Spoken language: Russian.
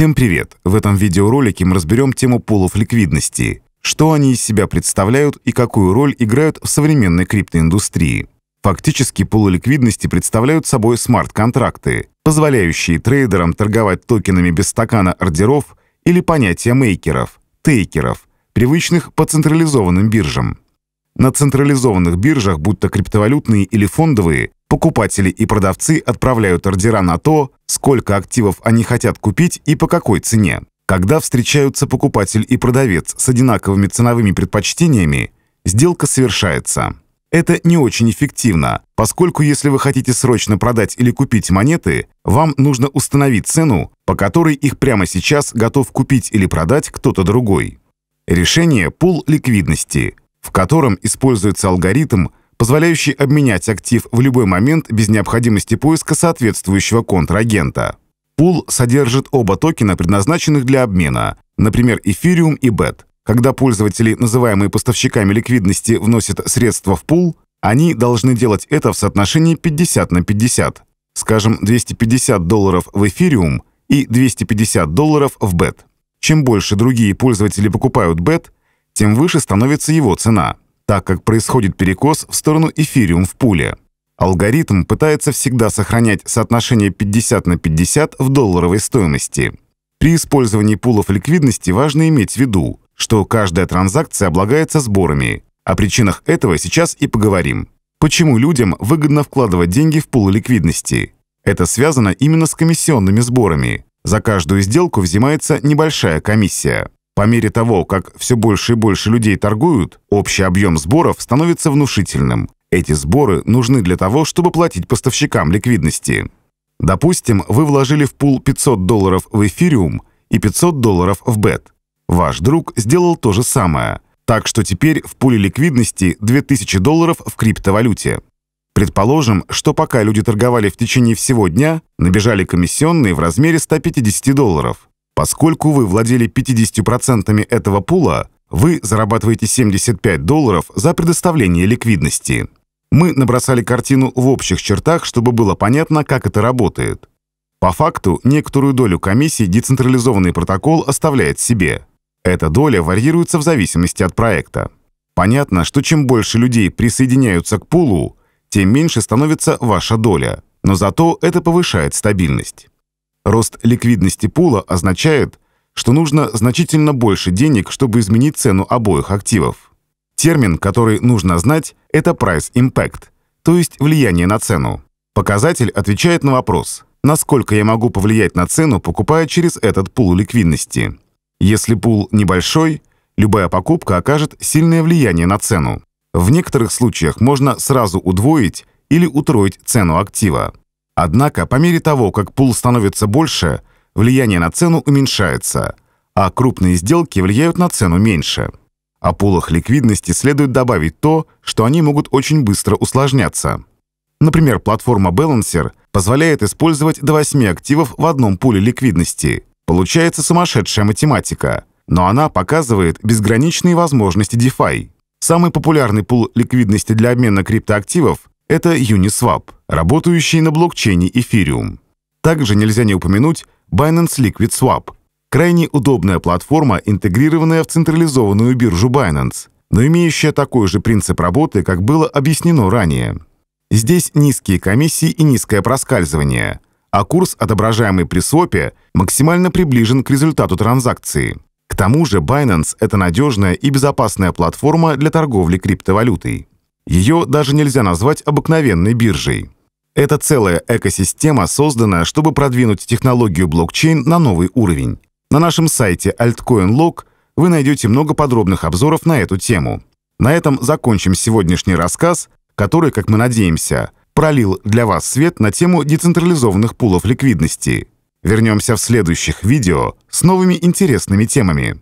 Всем привет! В этом видеоролике мы разберем тему пулов ликвидности, что они из себя представляют и какую роль играют в современной криптоиндустрии. Фактически пулы ликвидности представляют собой смарт-контракты, позволяющие трейдерам торговать токенами без стакана ордеров или понятия мейкеров, тейкеров, привычных по централизованным биржам. На централизованных биржах, будь то криптовалютные или фондовые, Покупатели и продавцы отправляют ордера на то, сколько активов они хотят купить и по какой цене. Когда встречаются покупатель и продавец с одинаковыми ценовыми предпочтениями, сделка совершается. Это не очень эффективно, поскольку если вы хотите срочно продать или купить монеты, вам нужно установить цену, по которой их прямо сейчас готов купить или продать кто-то другой. Решение – пул ликвидности, в котором используется алгоритм, позволяющий обменять актив в любой момент без необходимости поиска соответствующего контрагента. Пул содержит оба токена, предназначенных для обмена, например, эфириум и бет. Когда пользователи, называемые поставщиками ликвидности, вносят средства в пул, они должны делать это в соотношении 50 на 50, скажем, 250 долларов в эфириум и 250 долларов в бет. Чем больше другие пользователи покупают бет, тем выше становится его цена так как происходит перекос в сторону эфириум в пуле. Алгоритм пытается всегда сохранять соотношение 50 на 50 в долларовой стоимости. При использовании пулов ликвидности важно иметь в виду, что каждая транзакция облагается сборами. О причинах этого сейчас и поговорим. Почему людям выгодно вкладывать деньги в пулы ликвидности? Это связано именно с комиссионными сборами. За каждую сделку взимается небольшая комиссия. По мере того, как все больше и больше людей торгуют, общий объем сборов становится внушительным. Эти сборы нужны для того, чтобы платить поставщикам ликвидности. Допустим, вы вложили в пул 500 долларов в эфириум и 500 долларов в бет. Ваш друг сделал то же самое. Так что теперь в пуле ликвидности 2000 долларов в криптовалюте. Предположим, что пока люди торговали в течение всего дня, набежали комиссионные в размере 150 долларов. Поскольку вы владели 50% этого пула, вы зарабатываете 75 долларов за предоставление ликвидности. Мы набросали картину в общих чертах, чтобы было понятно, как это работает. По факту, некоторую долю комиссии децентрализованный протокол оставляет себе. Эта доля варьируется в зависимости от проекта. Понятно, что чем больше людей присоединяются к пулу, тем меньше становится ваша доля, но зато это повышает стабильность. Рост ликвидности пула означает, что нужно значительно больше денег, чтобы изменить цену обоих активов. Термин, который нужно знать, это price impact, то есть влияние на цену. Показатель отвечает на вопрос, насколько я могу повлиять на цену, покупая через этот пул ликвидности. Если пул небольшой, любая покупка окажет сильное влияние на цену. В некоторых случаях можно сразу удвоить или утроить цену актива. Однако, по мере того, как пул становится больше, влияние на цену уменьшается, а крупные сделки влияют на цену меньше. О пулах ликвидности следует добавить то, что они могут очень быстро усложняться. Например, платформа Balancer позволяет использовать до 8 активов в одном пуле ликвидности. Получается сумасшедшая математика, но она показывает безграничные возможности DeFi. Самый популярный пул ликвидности для обмена криптоактивов это Uniswap, работающий на блокчейне Ethereum. Также нельзя не упомянуть Binance Liquid Swap, крайне удобная платформа, интегрированная в централизованную биржу Binance, но имеющая такой же принцип работы, как было объяснено ранее. Здесь низкие комиссии и низкое проскальзывание, а курс, отображаемый при свопе, максимально приближен к результату транзакции. К тому же Binance — это надежная и безопасная платформа для торговли криптовалютой. Ее даже нельзя назвать обыкновенной биржей. Это целая экосистема, созданная, чтобы продвинуть технологию блокчейн на новый уровень. На нашем сайте altcoinlog вы найдете много подробных обзоров на эту тему. На этом закончим сегодняшний рассказ, который, как мы надеемся, пролил для вас свет на тему децентрализованных пулов ликвидности. Вернемся в следующих видео с новыми интересными темами.